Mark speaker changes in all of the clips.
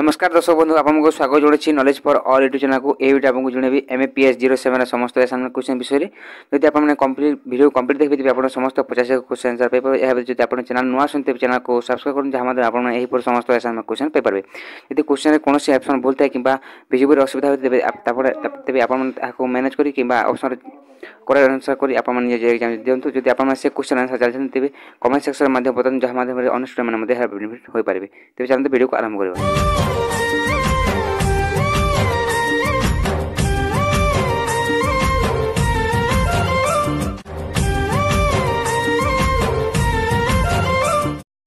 Speaker 1: নমস্কার দর্শক বন্ধু আপনার স্বাগত জনাচ্ছি নলেজ ফর অল ইউট্যুব চ্যানেলকে এই ভিডিও আপনার জনেবি এমএ পিএস জিরো সেভেন সমস্ত এসাইনমেন্ট কোশ্চেন বিষয়ে যদি আপনার কমপ্লিট ভিডিও কমপ্লিট দেখবে তবে আপনার সমস্ত পচাশ কোশ্চেন আনসার পাইপারে এভাবে যদি আপনার চ্যানেল নয় শুনতে চ্যানেলকে সবসক্রাইব করুন যা মাধ্যমে আপনার এইপরি সমস্ত এসাইনমেন্ট কোশ্চেন পাইপারে যদি কোশ্চেনের কোণী অপসন ভুল থাকে কিংবা বিজেপির অসুবিধা হয়ে তবে তারপরে তবে আপনার তাকে ম্যানেজ করি কিংবা অপসন করেক্ট আনসার করে আপনার নিজে এক্সাম দিও যদি আপনার সে কোশ্চেন আনসার চাইছেন তবে কমেন্ট সেকশন মাধ্যমে বতান যা মাধ্যমে অন্য স্টুডেন্ট মধ্যে হেল্প বেনিফিট হয়ে পারে তবে চালু ভিডিওকে আরম্ভ করবা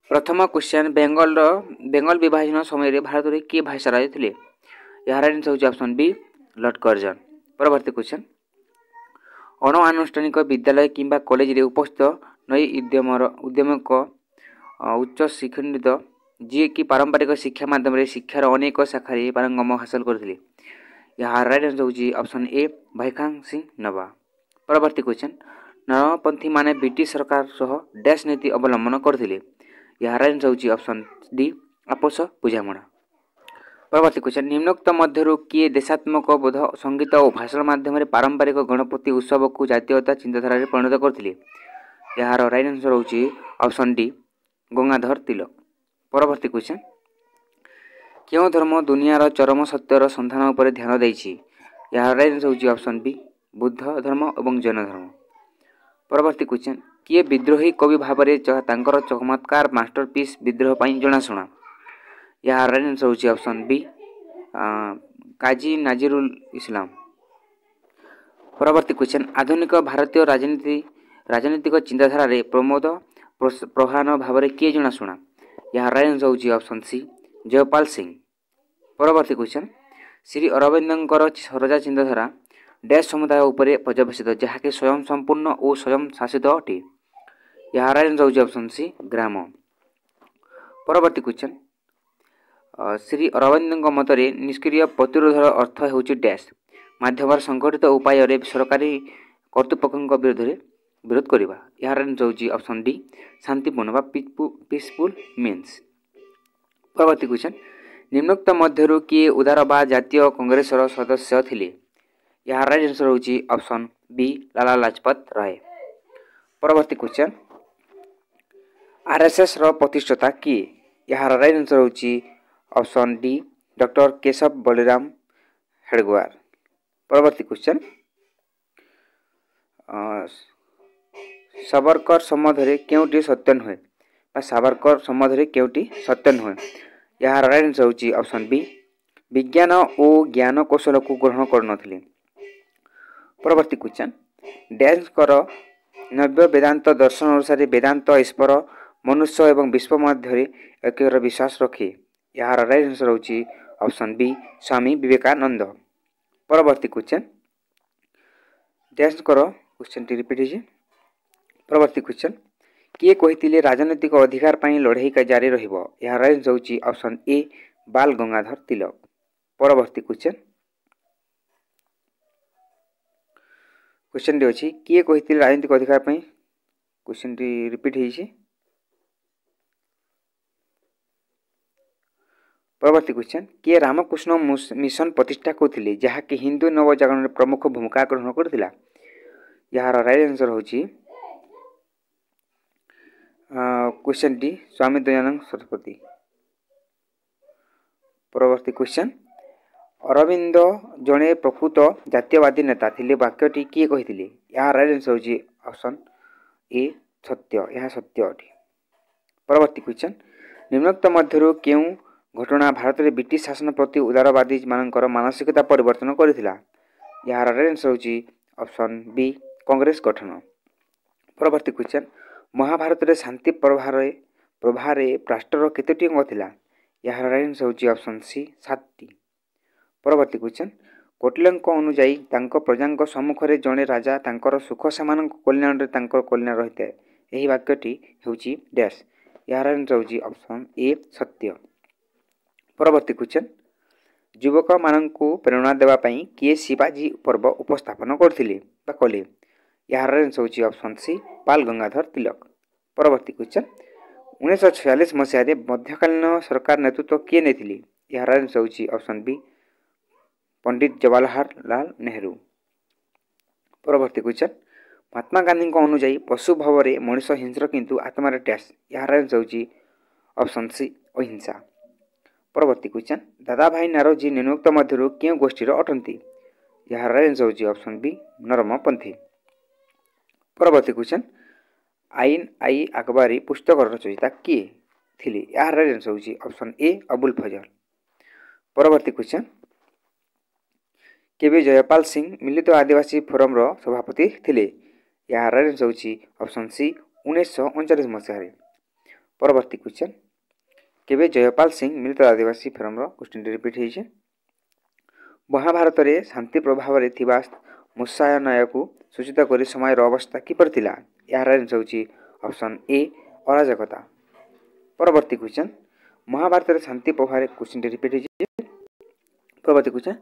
Speaker 1: प्रथम क्वेश्चन बेंगल र बेंगल विभाजन समय रे भारत रे के भाषा राज्य थिले यहाँ आन्सर हुन्छ अप्सन बी लट करजन परवर्ती क्वेशन अनौ आनुष्ठानिक विद्यालय किम्बा कलेज रे उपस्थित नई उद्यमर उद्यमक उच्च शिक्षणित जि पारंपरिक शिक्षा माध्यम शिक्षार अनेक शाखा करथिले हासल राइट आन्सर हुन्छ अप्सन ए भयखाङ सिंह परवर्ती नवावर्ती क्वेसन माने ब्रिटिश सरकार सह ड्याति अवलम्बन गरिट आन्सर हुन्छ अप्सन डि आपोष बुझामवर्ती क्वेसन निम्नोक्त मध्यु के देशात्मक बोध संगीत सङ्गीत भाषण माध्यमले पारंपरिक गणपति उत्सवको जातीयता चिन्ताधार परिणत गरिरह राइट आन्सर हो अप्सन डी गङ्गाधर तिलक ପରବର୍ତ୍ତୀ କ୍ୱେଶ୍ଚନ୍ କେଉଁ ଧର୍ମ ଦୁନିଆର ଚରମ ସତ୍ୟର ସନ୍ଧାନ ଉପରେ ଧ୍ୟାନ ଦେଇଛି ଏହାର ରାଇଟ୍ ହେଉଛି ଅପସନ୍ ବି ବୁଦ୍ଧ ଧର୍ମ ଏବଂ ଜୈନ ଧର୍ମ ପରବର୍ତ୍ତୀ କ୍ୱେଶ୍ଚନ୍ କିଏ ବିଦ୍ରୋହୀ କବି ଭାବରେ ତାଙ୍କର ଚମତ୍କାର ମାଷ୍ଟର ପିସ୍ ବିଦ୍ରୋହ ପାଇଁ ଜଣାଶୁଣା ଏହାର ରାଇଟ୍ ହେଉଛି ଅପସନ୍ ବି କାଜି ନାଜିରୁଲ ଇସଲାମ ପରବର୍ତ୍ତୀ କ୍ୱେଶ୍ଚନ୍ ଆଧୁନିକ ଭାରତୀୟ ରାଜନୀତି ରାଜନୈତିକ ଚିନ୍ତାଧାରାରେ ପ୍ରମୋଦ ପ୍ରଧାନ ଭାବରେ କିଏ ଜଣାଶୁଣା ଏହା ରାଇଟ୍ ଆନ୍ସର୍ ହେଉଛି ଅପ୍ସନ୍ ସି ଜୟପାଲ ସିଂ ପରବର୍ତ୍ତୀ କ୍ୱେଶ୍ଚନ୍ ଶ୍ରୀ ଅରବିନ୍ଦଙ୍କର ସରଜା ଚିନ୍ତାଧାରା ଡ୍ୟାସ୍ ସମୁଦାୟ ଉପରେ ପର୍ଯ୍ୟବେସିତ ଯାହାକି ସ୍ୱୟଂ ସମ୍ପୂର୍ଣ୍ଣ ଓ ସ୍ୱୟଂ ଶାସିତ ଅଟେ ଏହା ରାଇଟ୍ ଆନ୍ସର୍ ହେଉଛି ଅପ୍ସନ୍ ସି ଗ୍ରାମ ପରବର୍ତ୍ତୀ କ୍ୱେଶ୍ଚନ୍ ଶ୍ରୀ ଅରବିନ୍ଦଙ୍କ ମତରେ ନିଷ୍କ୍ରିୟ ପ୍ରତିରୋଧର ଅର୍ଥ ହେଉଛି ଡ୍ୟାସ୍ ମାଧ୍ୟମରେ ସଂଗଠିତ ଉପାୟରେ ସରକାରୀ କର୍ତ୍ତୃପକ୍ଷଙ୍କ ବିରୁଦ୍ଧରେ विरोध यहाँ आन्सर हुन्छ अप्सन डि शान्तिपूर्ण पिसफुल मिन्स पवर्ती क्वेसन निम्नक्तमध्य उधार बा जङ्ग्रेस र सदस्य थिए यहाँ रइट आन्सर हो अप्सन वि लाला लाजपत राय परवर्ती क्वेसन आरएसएस र प्रतिष्ठाता कि यहाँ रइट आन्सर हौ option D doctor Keshav Baliram Hedgewar पवर्ती क्वेन ସାବରକର ସମ୍ବନ୍ଧରେ କେଉଁଟି ସତ୍ୟ ନୁହେଁ ବା ସାବରକର ସମ୍ବନ୍ଧରେ କେଉଁଟି ସତ୍ୟ ନୁହେଁ ଏହାର ରାଇଟ୍ ଆନ୍ସର୍ ହେଉଛି ଅପସନ୍ ବି ବିଜ୍ଞାନ ଓ ଜ୍ଞାନ କୌଶଳକୁ ଗ୍ରହଣ କରୁନଥିଲେ ପରବର୍ତ୍ତୀ କ୍ୱେଶ୍ଚନ୍ ଡ୍ୟାନ୍ସଙ୍କର ନବ୍ୟ ବେଦାନ୍ତ ଦର୍ଶନ ଅନୁସାରେ ବେଦାନ୍ତ ଈଶ୍ୱର ମନୁଷ୍ୟ ଏବଂ ବିଶ୍ୱ ମଧ୍ୟରେ ଏକର ବିଶ୍ୱାସ ରଖେ ଏହାର ରାଇଟ୍ ଆନ୍ସର୍ ହେଉଛି ଅପସନ୍ ବି ସ୍ୱାମୀ ବିବେକାନନ୍ଦ ପରବର୍ତ୍ତୀ କ୍ୱେଶ୍ଚନ୍ ଡ୍ୟାନ୍ସଙ୍କର क्वेश्चन रिपीट है ପରବର୍ତ୍ତୀ କ୍ୱେଶ୍ଚନ୍ କିଏ କହିଥିଲେ ରାଜନୈତିକ ଅଧିକାର ପାଇଁ ଲଢ଼େଇକା ଜାରି ରହିବ ଏହାର ରେଞ୍ଜ ହେଉଛି ଅପସନ୍ ଏ ବାଲ ଗଙ୍ଗାଧର ତିଲକ ପରବର୍ତ୍ତୀ କ୍ୱେଶ୍ଚନ୍ କ୍ୱେଶ୍ଚନ୍ଟି ଅଛି କିଏ କହିଥିଲେ ରାଜନୈତିକ ଅଧିକାର ପାଇଁ କ୍ୱେଶ୍ଚନ୍ଟି ରିପିଟ୍ ହେଇଛି ପରବର୍ତ୍ତୀ କ୍ୱେଶ୍ଚନ୍ କିଏ ରାମକୃଷ୍ଣ ମିଶନ ପ୍ରତିଷ୍ଠା କରୁଥିଲେ ଯାହାକି ହିନ୍ଦୁ ନବଜାଗରଣରେ ପ୍ରମୁଖ ଭୂମିକା ଗ୍ରହଣ କରିଥିଲା ଏହାର ରାଇଟ୍ ଆନ୍ସର୍ ହେଉଛି କୁଏସନ୍ଟି ସ୍ୱାମୀ ଦୟାନନ୍ଦ ସରସ୍ୱତୀ ପରବର୍ତ୍ତୀ କ୍ୱେଶ୍ଚନ୍ ଅରବିନ୍ଦ ଜଣେ ପ୍ରକୃତ ଜାତୀୟବାଦୀ ନେତା ଥିଲେ ବାକ୍ୟଟି କିଏ କହିଥିଲେ ଏହା ରାଇଟ୍ ଆନ୍ସର୍ ହେଉଛି ଅପ୍ସନ୍ ଏ ସତ୍ୟ ଏହା ସତ୍ୟ ଅଟେ ପରବର୍ତ୍ତୀ କ୍ୱେଶ୍ଚନ୍ ନିମ୍ନକ୍ତ ମଧ୍ୟରୁ କେଉଁ ଘଟଣା ଭାରତରେ ବ୍ରିଟିଶ ଶାସନ ପ୍ରତି ଉଦାରବାଦୀମାନଙ୍କର ମାନସିକତା ପରିବର୍ତ୍ତନ କରିଥିଲା ଏହାର ରାଇଟ୍ ଆନ୍ସର୍ ହେଉଛି ଅପ୍ସନ୍ ବି କଂଗ୍ରେସ ଗଠନ ପରବର୍ତ୍ତୀ କ୍ୱେଶ୍ଚନ୍ ମହାଭାରତରେ ଶାନ୍ତି ପ୍ରଭାରେ ପ୍ରଭାରେ ପ୍ରାଷ୍ଟର କେତୋଟି ଅଙ୍ଗ ଥିଲା ଏହାର ରାଇନ୍ସ ହେଉଛି ଅପସନ୍ ସି ସାତଟି ପରବର୍ତ୍ତୀ କ୍ୱେଶ୍ଚନ୍ କୋଟିଲଙ୍କ ଅନୁଯାୟୀ ତାଙ୍କ ପ୍ରଜାଙ୍କ ସମ୍ମୁଖରେ ଜଣେ ରାଜା ତାଙ୍କର ସୁଖ ସେମାନଙ୍କ କଲ୍ୟାଣରେ ତାଙ୍କର କଲ୍ୟାଣ ରହିଥାଏ ଏହି ବାକ୍ୟଟି ହେଉଛି ଡ୍ୟାସ୍ ଏହାର ଆନ୍ସର୍ ହେଉଛି ଅପସନ୍ ଏ ସତ୍ୟ ପରବର୍ତ୍ତୀ କ୍ୱେଶ୍ଚନ୍ ଯୁବକମାନଙ୍କୁ ପ୍ରେରଣା ଦେବା ପାଇଁ କିଏ ଶିବାଜୀ ପର୍ବ ଉପସ୍ଥାପନ କରିଥିଲେ ବା କଲେ यहाँ एन्स हुन्छ अप्सन सि पाल गङ्गाधर तिलकी क्वेसन उन्नाइस छयालिस मस मध्यकालीन सरकार नेतृत्व कि नै थिए यहाँ एन्सर हौ अप्सन वि पण्डित जवाहरलाल नेवर्ती क्वेसन महात्मा गान्धीको अनु पशु भवर मनुष्य हिंस्र किंतु आत्मा ट्यास यहाँ एन्स हुन्छ ऑप्शन सी अहिंसा क्वेसन दादा भाइ नेोजी निमुक्तमा मध्य गोष्ठी र अटेन् यहाँ एन्सर ऑप्शन बी नरमपन्थी ପରବର୍ତ୍ତୀ କ୍ୱେଶ୍ଚନ୍ ଆଇନ ଆଇ ଆକବରୀ ପୁସ୍ତକ ରଚୟିତା କିଏ ଥିଲେ ଏହାର ଆନ୍ସର ହେଉଛି ଅପସନ୍ ଏ ଅବୁଲ ଫଜଲ ପରବର୍ତ୍ତୀ କ୍ୱେଶ୍ଚନ୍ କେବେ ଜୟପାଲ ସିଂ ମିଳିତ ଆଦିବାସୀ ଫୋରମର ସଭାପତି ଥିଲେ ଏହାର ଆନ୍ସର ହେଉଛି ଅପସନ୍ ସି ଉଣେଇଶହ ଅଣଚାଳିଶ ମସିହାରେ ପରବର୍ତ୍ତୀ କ୍ୱେଶ୍ଚନ୍ କେବେ ଜୟପାଲ ସିଂ ମିଳିତ ଆଦିବାସୀ ଫୋରମର କୋଶ୍ଚିନ୍ଟି ରିପିଟ୍ ହେଇଛି ମହାଭାରତରେ ଶାନ୍ତି ପ୍ରଭାବରେ ଥିବା ମୁତ୍ସାହନୟକୁ ସୂଚିତ କରି ସମୟର ଅବସ୍ଥା କିପରି ଥିଲା ଏହାର ଆନ୍ସର୍ ହେଉଛି ଅପସନ୍ ଏ ଅରାଜକତା ପରବର୍ତ୍ତୀ କ୍ୱେଶ୍ଚନ୍ ମହାଭାରତରେ ଶାନ୍ତି ପ୍ରଭାବରେ କ୍ୱେଶ୍ଚିନ୍ଟି ରିପିଟ୍ ହୋଇଛି ପରବର୍ତ୍ତୀ କ୍ୱେଶ୍ଚନ୍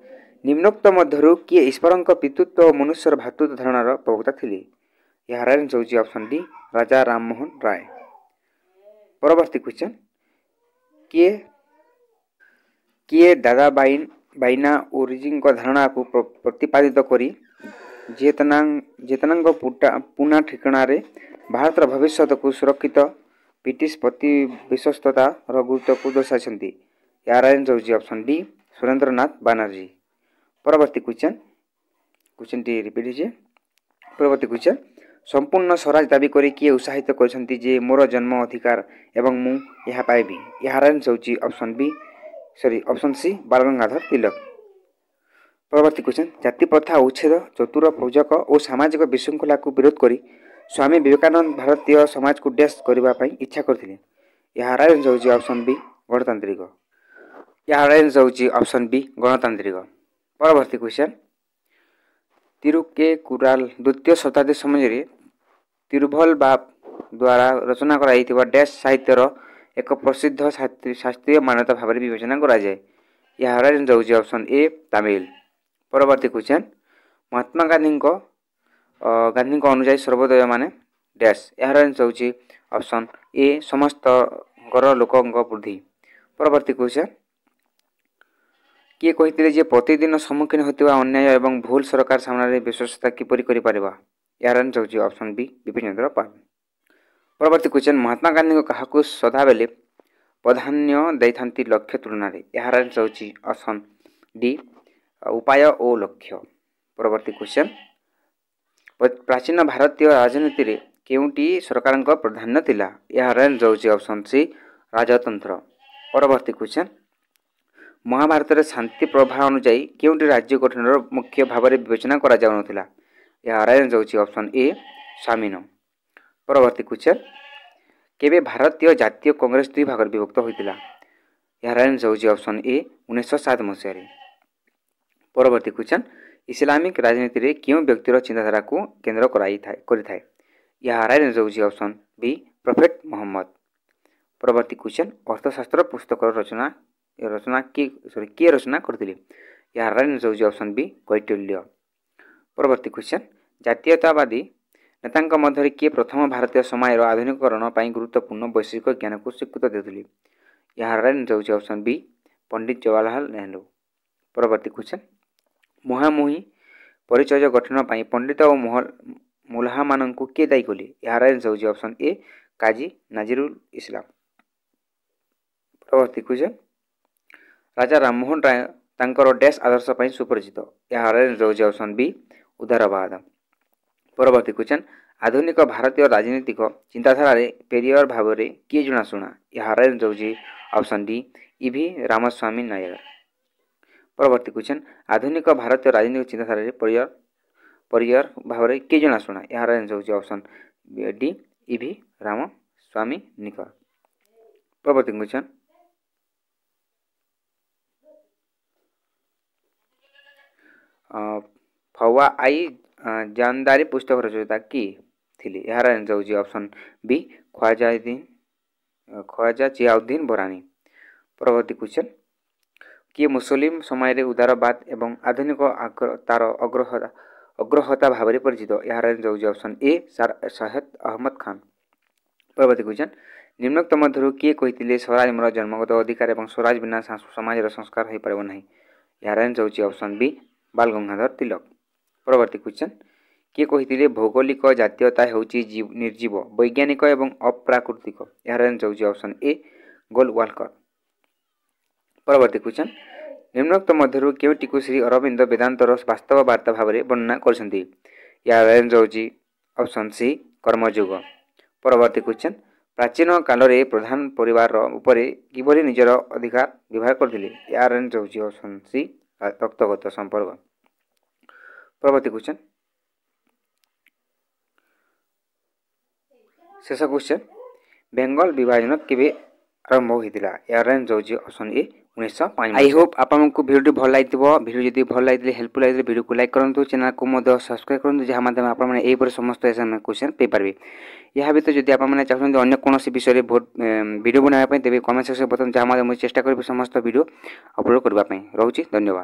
Speaker 1: ନିମ୍ନୋକ୍ତ ମଧ୍ୟରୁ କିଏ ଈଶ୍ୱରଙ୍କ ପିତୃତ୍ୱ ଓ ମନୁଷ୍ୟର ଭାତୃତ୍ୱ ଧାରଣାର ପ୍ରବକ୍ତା ଥିଲେ ଏହାର ଆନ୍ସର୍ ହେଉଛି ଅପସନ୍ ଡି ରାଜା ରାମମୋହନ ରାୟ ପରବର୍ତ୍ତୀ କ୍ୱେଶ୍ଚନ୍ କିଏ କିଏ ଦାଦା ବାଇନା ଓ ରିଜିଙ୍କ ଧାରଣାକୁ ପ୍ରତିପାଦିତ କରି ଜିଏତନା ଜିଏତନାଙ୍କ ପୁଟା ପୁନା ଠିକଣାରେ ଭାରତର ଭବିଷ୍ୟତକୁ ସୁରକ୍ଷିତ ବ୍ରିଟିଶ ପ୍ରତି ବିଶ୍ୱସ୍ତତାର ଗୁରୁତ୍ୱକୁ ଦର୍ଶାଇଛନ୍ତି ଏହାର ଆରେଞ୍ଜ ହେଉଛି ଅପସନ୍ ଡି ସୁରେନ୍ଦ୍ରନାଥ ବାନାର୍ଜୀ ପରବର୍ତ୍ତୀ କ୍ୱେଶ୍ଚନ୍ କ୍ୱେଶ୍ଚନ୍ଟି ରିପିଟ୍ ହେଇଛି ପରବର୍ତ୍ତୀ କ୍ୱେଶ୍ଚନ୍ ସମ୍ପୂର୍ଣ୍ଣ ସ୍ୱରାଜ ଦାବି କରି କିଏ ଉତ୍ସାହିତ କରିଛନ୍ତି ଯେ ମୋର ଜନ୍ମ ଅଧିକାର ଏବଂ ମୁଁ ଏହା ପାଇବି ଏହାର ଆରେଞ୍ଜ ହେଉଛି option B sorry option C Balgangadhar Tilak পরবর্তী কোশ্চেন জাতিপ্রথা উচ্ছেদ চতুর পূজক ও সামাজিক বিশৃঙ্খলাকে বিরোধ করে স্বামী বিবেকানন্দ ভারতীয় সমাজকে ড্যাশ করা ইচ্ছা করে ଏହାର ଆନ୍ସର ହେଉଛି ଅପସନ୍ ବି ଗଣତାନ୍ତ୍ରିକ ଏହାର ଆନ୍ସର ହେଉଛି ଅପସନ୍ ବି ଗଣତାନ୍ତ୍ରିକ ପରବର୍ତ୍ତୀ କ୍ୱେଶ୍ଚନ୍ ତିରୁକେ କୁରାଲ ଦ୍ୱିତୀୟ ଶତାବ୍ଦୀ ସମୟରେ ତିରୁଭଲ ବାବ ଦ୍ୱାରା ରଚନା କରାଯାଇଥିବା ଡ୍ୟାସ୍ ସାହିତ୍ୟର ଏକ ପ୍ରସିଦ୍ଧ ଶାସ୍ତ୍ରୀୟ ମାନ୍ୟତା ଭାବରେ ବିବେଚନା କରାଯାଏ ଏହାର ଆନ୍ସର ହେଉଛି ଅପସନ୍ ଏ ତାମିଲ পরবর্তী কোশ্চেন মহাত্মা গান্ধীঙ্ক ଗାନ୍ଧୀଙ୍କ ଅନୁଯାୟୀ ସର୍ବୋଦୟ ମାନେ ଡ୍ୟାସ୍ ଏହାର ହେଉଛି ଅପସନ୍ ଏ ସମସ୍ତଙ୍କର ଲୋକଙ୍କ ବୃଦ୍ଧି ପରବର୍ତ୍ତୀ କୋଶ୍ଚେନ୍ କିଏ କହିଥିଲେ ଯେ ପ୍ରତିଦିନ ସମ୍ମୁଖୀନ ହେଉଥିବା ଅନ୍ୟାୟ ଏବଂ ଭୁଲ ସରକାର ସାମ୍ନାରେ ବିଶ୍ୱସ୍ତତା କିପରି କରିପାରିବା ଏହାର ହେଉଛି ଅପସନ୍ ବି ବିପିନ ଚନ୍ଦ୍ର ପାଲ ପରବର୍ତ୍ତୀ କୋଶ୍ଚେନ୍ ମହାତ୍ମା ଗାନ୍ଧୀଙ୍କୁ କାହାକୁ ସଦାବେଳେ ପ୍ରାଧାନ୍ୟ ଦେଇଥାନ୍ତି ଲକ୍ଷ୍ୟ ତୁଳନାରେ ଏହାର ହେଉଛି ଅପସନ୍ ଡି ଉପାୟ ଓ ଲକ୍ଷ୍ୟ ପରବର୍ତ୍ତୀ କ୍ୱେଶ୍ଚନ୍ ପ୍ରାଚୀନ ଭାରତୀୟ ରାଜନୀତିରେ କେଉଁଟି ସରକାରଙ୍କ ପ୍ରାଧାନ୍ୟ ଥିଲା ଏହାର ଯାଉଛି ଅପସନ୍ ସି ରାଜତନ୍ତ୍ର ପରବର୍ତ୍ତୀ କ୍ୱେଶ୍ଚନ୍ ମହାଭାରତରେ ଶାନ୍ତି ପ୍ରଭାବ ଅନୁଯାୟୀ କେଉଁଟି ରାଜ୍ୟ ଗଠନର ମୁଖ୍ୟ ଭାବରେ ବିବେଚନା କରାଯାଉନଥିଲା ଏହାର ଯାଉଛି ଅପସନ୍ ଏ ସ୍ୱାମୀନ ପରବର୍ତ୍ତୀ କ୍ୱେଶ୍ଚନ୍ କେବେ ଭାରତୀୟ ଜାତୀୟ କଂଗ୍ରେସ ଦୁଇ ଭାଗରେ ବିଭକ୍ତ ହୋଇଥିଲା ଏହାର ଯାଉଛି ଅପସନ୍ ଏ ଉଣେଇଶହ ସାତ ମସିହାରେ ପରବର୍ତ୍ତୀ କ୍ୱେଶ୍ଚନ୍ ଇସଲାମିକ ରାଜନୀତିରେ କେଉଁ ବ୍ୟକ୍ତିର ଚିନ୍ତାଧାରାକୁ କେନ୍ଦ୍ର କରାଇଥାଏ କରିଥାଏ ଏହାର ଆନ୍ସର ହେଉଛି ଅପସନ୍ ବି ପ୍ରଫେଟ୍ ମହମ୍ମଦ ପରବର୍ତ୍ତୀ କ୍ୱେଶ୍ଚନ୍ ଅର୍ଥଶାସ୍ତ୍ର ପୁସ୍ତକର ରଚନା ରଚନା କିଏ ସରି କିଏ ରଚନା କରିଥିଲେ ଏହାର ଆନ୍ସର ହେଉଛି ଅପସନ୍ ବି କୈଟଲ୍ୟ ପରବର୍ତ୍ତୀ କ୍ୱେଶ୍ଚନ୍ ଜାତୀୟତାବାଦୀ ନେତାଙ୍କ ମଧ୍ୟରେ କିଏ ପ୍ରଥମ ଭାରତୀୟ ସମାଜର ଆଧୁନିକୀକରଣ ପାଇଁ ଗୁରୁତ୍ୱପୂର୍ଣ୍ଣ ବୈଷୟିକ ଜ୍ଞାନକୁ ସ୍ୱୀକୃତ ଦେଉଥିଲେ ଏହାର ଆନ୍ସର ହେଉଛି ଅପସନ୍ ବି ପଣ୍ଡିତ ଜବାହରଲାଲ ନେହେରୁ ପରବର୍ତ୍ତୀ କ୍ୱେଶ୍ଚନ୍ मुहामु परिचर्य गठन पैसा पण्डित औ मुल्लाहाँ के दायी खोले यहाँ आइन्स हुन्छ अप्सन ए काजी नजिरुल इस्लामी क्वेसन राजा राममोहन राय तर ड्यास आदर्श पनि सुपरिचित यहाँ रहेछ अप्सन बी उदार बाद परवर्ती आधुनिक भारतीय राजनीतिक चिन्ताधार पेरिवार भावर के जनाशुणा यहाँ रहेछ अप्सन डि इभि रमस्वी नायक पवर्ती क्वन आधुनिक भारतीय राजनीतिक चिन्ताधार जना भावना शुभ एन्सर हुन्छ अप्सन डी राम डि इभि रमस्मी निकरचन फा आई जारी पुस्तकता के थिएर एन्सर हुन्छ अप्सन बी वि ख्वाजा जियाउद्दीन बरानी पवर्ती क्वन कि मुसलिम समयले उदारवाद ए आधुनिक अग्र अग्रहता भाव परिचित यहाँ एन्स हुन्छ अप्सन ए सयद् अहम्मद खाँ पवर्ती क्वेसन निम्नतमध्ये स्वराज मेरो जन्मगत अधिकार बिना समाज र संस्कार पोइन् यहाँ एन्स हुन्छ अप्सन वि बाल गङ्गाधर तिलक पवर्ती क्वेसन कि कहिले भौगोलिक जातीयता हेर्छ निजीव वैज्ञानिक ए अप्राकृतिक यहाँ एन्स हुन्छ ए गोल व्वाकर ପରବର୍ତ୍ତୀ କ୍ୱେଶ୍ଚନ୍ ନିମ୍ନୋକ୍ତ ମଧ୍ୟରୁ କେଉଁଟିକୁ ଶ୍ରୀ ଅରବିନ୍ଦ ବେଦାନ୍ତର ବାସ୍ତବ ବାର୍ତ୍ତା ଭାବରେ ବର୍ଣ୍ଣନା କରିଛନ୍ତି ଏହାର ରେଞ୍ଜ ହେଉଛି ଅପସନ୍ ସି କର୍ମଯୋଗ ପରବର୍ତ୍ତୀ କ୍ୱେଶ୍ଚନ୍ ପ୍ରାଚୀନ କାଳରେ ପ୍ରଧାନ ପରିବାର ଉପରେ କିଭଳି ନିଜର ଅଧିକାର ବ୍ୟବହାର କରିଥିଲେ ଏହାର ରେଞ୍ଜ ହେଉଛି ଅପସନ୍ ସି ରକ୍ତଗତ ସମ୍ପର୍କ ପରବର୍ତ୍ତୀ କ୍ୱେଶ୍ଚନ୍ ଶେଷ କ୍ୱେଶ୍ଚନ୍ ବେଙ୍ଗଲ ବିଭାଜନ କେବେ ଆରମ୍ଭ ହୋଇଥିଲା ଏହାର ରେଞ୍ଜ ହେଉଛି ଅପସନ୍ ଏ ଉଣେଇଶହ ପାଞ୍ଚ ଆଇ ହୋପ୍ ଆପଣଙ୍କୁ ଭିଡ଼ିଓଟି ଭଲ ଲାଗିଥିବ ଭିଡ଼ିଓ ଯଦି ଭଲ ଲାଗିଥିଲେ ହେଲ୍ପଫୁଲ୍ ଲାଗିଥିଲେ ଭିଡ଼ିଓକୁ ଲାଇକ୍ କରନ୍ତୁ ଚ୍ୟାନେଲ୍କୁ ମଧ୍ୟ ସବସ୍କ୍ରାଇବ୍ କରନ୍ତୁ ଯାହା ମାଧ୍ୟମରେ ଆପଣମାନେ ଏହିପରି ସମସ୍ତ ଏକ୍ସାମ୍ କ୍ୱେଶ୍ଚନ୍ ପାଇପାରିବେ ଏହା ଭିତରେ ଯଦି ଆପଣମାନେ ଚାହୁଁଛନ୍ତି ଅନ୍ୟ କୌଣସି ବିଷୟରେ ଭିଡ଼ିଓ ବନାଇବା ପାଇଁ ତେବେ କମେଣ୍ଟ ସେକ୍ସନ୍ ବର୍ତ୍ତମାନ ଯାହା ମାଧ୍ୟମରେ ମୁଁ ଚେଷ୍ଟା କରିବି ସମସ୍ତ ଭିଡ଼ିଓ ଅପଲୋଡ଼ କରିବା ପାଇଁ ରହୁଛି ଧନ୍ୟବାଦ